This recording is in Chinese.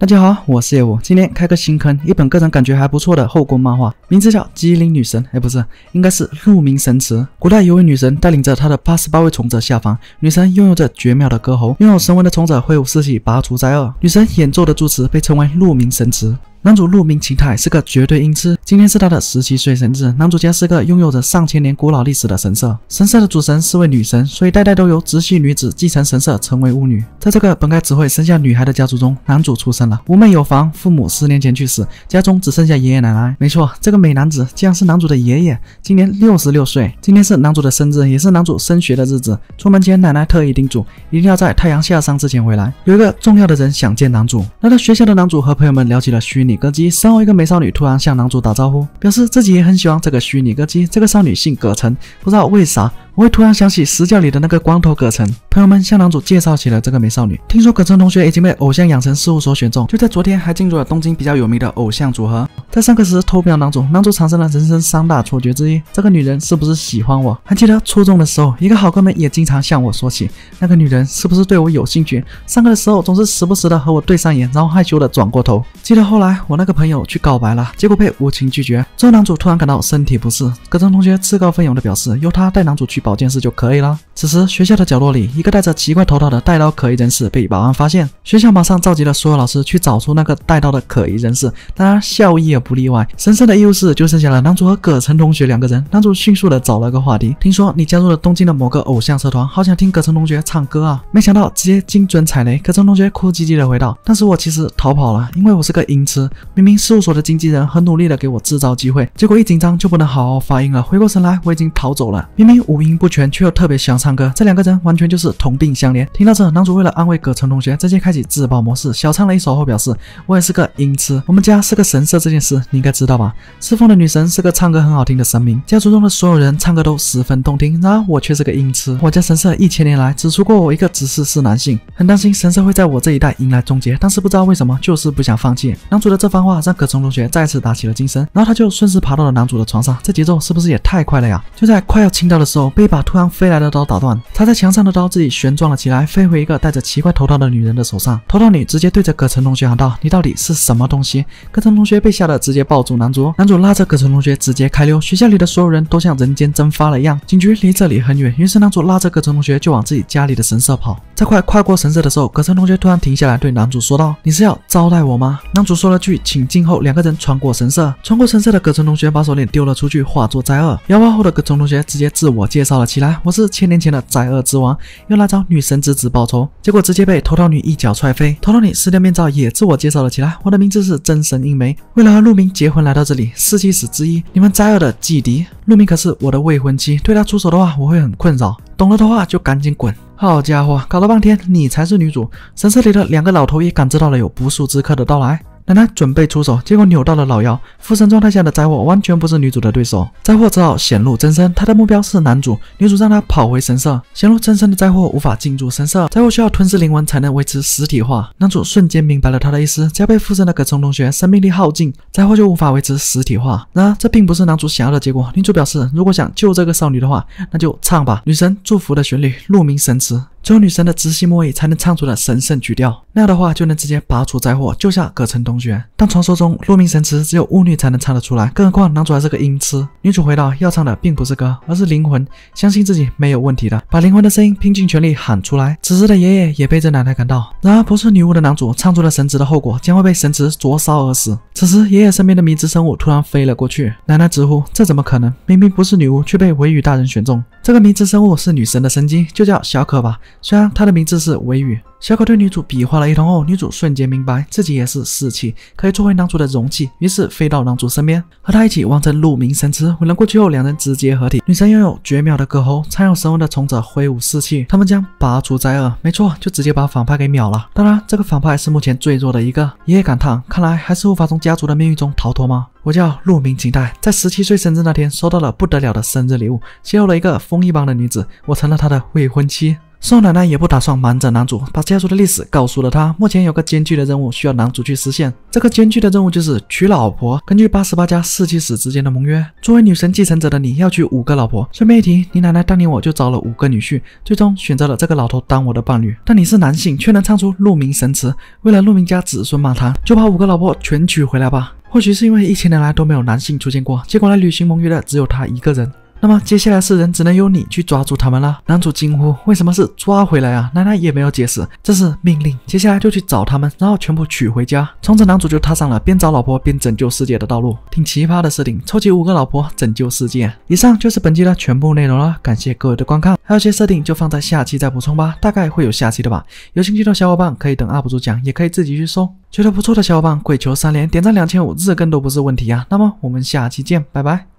大家好，我是叶武，今天开个新坑，一本个人感觉还不错的后宫漫画，名字叫《机灵女神》，哎，不是，应该是《鹿鸣神祠》。古代一位女神带领着她的八十八位从者下凡，女神拥有着绝妙的歌喉，拥有神文的从者挥舞四喜，拔除灾厄。女神演奏的祝词被称为《鹿鸣神祠》。男主鹿鸣晴太是个绝对英痴。今天是他的十七岁生日。男主家是个拥有着上千年古老历史的神社。神社的主神是位女神，所以代代都由直系女子继承神社，成为巫女。在这个本该只会生下女孩的家族中，男主出生了。无妹有房，父母十年前去世，家中只剩下爷爷奶奶。没错，这个美男子竟然是男主的爷爷，今年六十六岁。今天是男主的生日，也是男主升学的日子。出门前，奶奶特意叮嘱，一定要在太阳下山之前回来。有一个重要的人想见男主。来到学校的男主和朋友们聊起了虚拟。女歌姬身后一个美少女突然向男主打招呼，表示自己也很喜欢这个虚拟歌姬。这个少女姓葛晨，不知道为啥。我会突然想起石教里的那个光头葛城。朋友们向男主介绍起了这个美少女，听说葛城同学已经被偶像养成事务所选中，就在昨天还进入了东京比较有名的偶像组合。在上课时偷瞄男主，男主产生了人生三大错觉之一：这个女人是不是喜欢我？还记得初中的时候，一个好哥们也经常向我说起，那个女人是不是对我有兴趣？上课的时候总是时不时的和我对上眼，然后害羞的转过头。记得后来我那个朋友去告白了，结果被无情拒绝。之后男主突然感到身体不适，葛城同学自告奋勇的表示由他带男主去。保健室就可以了。此时，学校的角落里，一个戴着奇怪头套的带刀可疑人士被保安发现。学校马上召集了所有老师去找出那个带刀的可疑人士，当然校医也不例外。神圣的医务室就剩下了男主和葛城同学两个人。男主迅速的找了个话题：“听说你加入了东京的某个偶像社团，好想听葛城同学唱歌啊！”没想到直接精准踩雷。葛城同学哭唧唧的回道：“但是我其实逃跑了，因为我是个音痴。明明事务所的经纪人很努力的给我制造机会，结果一紧张就不能好好发音了。回过神来，我已经逃走了。明明五音。”音不全却又特别喜欢唱歌，这两个人完全就是同病相怜。听到这，男主为了安慰葛城同学，直接开启自爆模式，小唱了一首后表示：“我也是个音痴，我们家是个神社这件事你应该知道吧？赤峰的女神是个唱歌很好听的神明，家族中的所有人唱歌都十分动听，然而我却是个音痴。我家神社一千年来只出过我一个直系是男性，很担心神社会在我这一代迎来终结。但是不知道为什么就是不想放弃。”男主的这番话让葛城同学再次打起了精神，然后他就顺势爬到了男主的床上，这节奏是不是也太快了呀？就在快要亲到的时候。被一把突然飞来的刀打断，插在墙上的刀自己旋转了起来，飞回一个戴着奇怪头套的女人的手上。头套女直接对着葛城同学喊道：“你到底是什么东西？”葛城同学被吓得直接抱住男主，男主拉着葛城同学直接开溜。学校里的所有人都像人间蒸发了一样。警局离这里很远，于是男主拉着葛城同学就往自己家里的神社跑。在快跨过神社的时候，葛城同学突然停下来，对男主说道：“你是要招待我吗？”男主说了句“请进”后，两个人穿过神社。穿过神社的葛城同学把手链丢了出去，化作灾厄。摇晃后的葛城同学直接自我介。绍。笑了起来，我是千年前的灾厄之王，又来找女神之子报仇，结果直接被头套女一脚踹飞。头套女撕掉面罩，也自我介绍了起来，我的名字是真神英梅，为了和鹿鸣结婚来到这里，四骑士之一，你们灾厄的劲敌。鹿鸣可是我的未婚妻，对他出手的话，我会很困扰。懂了的话就赶紧滚。好家伙，搞了半天，你才是女主。神社里的两个老头也感知到了有不速之客的到来。奶奶准备出手，结果扭到了老妖附身状态下的灾祸，完全不是女主的对手。灾祸只好显露真身，他的目标是男主。女主让他跑回神社。显露真身的灾祸无法进入神社，灾祸需要吞噬灵魂才能维持实体化。男主瞬间明白了他的意思，只要被附身的葛城同学生命力耗尽，灾祸就无法维持实体化。然而这并不是男主想要的结果。女主表示，如果想救这个少女的话，那就唱吧，女神祝福的旋律，鹿鸣神池。只有女神的直系末伊才能唱出的神圣曲调，那样的话就能直接拔除灾祸，救下葛城同学。但传说中鹿鸣神池只有巫女才能唱得出来，更何况男主还是个音痴。女主回到要唱的并不是歌，而是灵魂。相信自己没有问题的，把灵魂的声音拼尽全力喊出来。”此时的爷爷也被这奶奶赶到。然而不是女巫的男主唱出了神池的后果，将会被神池灼烧而死。此时爷爷身边的迷之生物突然飞了过去，奶奶直呼：“这怎么可能？明明不是女巫，却被维语大人选中。”这个名字生物是女神的神经，就叫小可吧。虽然她的名字是微雨。小狗对女主比划了一通后，女主瞬间明白自己也是士气，可以作为男主的容器，于是飞到男主身边，和他一起完成鹿鸣神职。回到过去后，两人直接合体。女神拥有绝妙的歌喉，参有神魂的从者挥舞士气，他们将拔除灾厄。没错，就直接把反派给秒了。当然，这个反派是目前最弱的一个。爷爷感叹：看来还是无法从家族的命运中逃脱吗？我叫鹿鸣景太，在十七岁生日那天收到了不得了的生日礼物，邂逅了一个风一般的女子，我成了她的未婚妻。宋奶奶也不打算瞒着男主，把家族的历史告诉了他。目前有个艰巨的任务需要男主去实现，这个艰巨的任务就是娶老婆。根据八十八家四气史之间的盟约，作为女神继承者的你，要娶五个老婆。顺便一提，你奶奶当年我就找了五个女婿，最终选择了这个老头当我的伴侣。但你是男性，却能唱出鹿鸣神词。为了鹿鸣家子孙满堂，就把五个老婆全娶回来吧。或许是因为一千年来都没有男性出现过，结果来履行盟约的只有他一个人。那么接下来四人只能由你去抓住他们了。男主惊呼：“为什么是抓回来啊？”奶奶也没有解释，这是命令。接下来就去找他们，然后全部娶回家。从此男主就踏上了边找老婆边拯救世界的道路，挺奇葩的设定，凑齐五个老婆拯救世界。以上就是本期的全部内容了，感谢各位的观看。还有些设定就放在下期再补充吧，大概会有下期的吧。有兴趣的小伙伴可以等 UP 主讲，也可以自己去搜。觉得不错的小伙伴跪求三连，点赞两千五字更都不是问题啊。那么我们下期见，拜拜。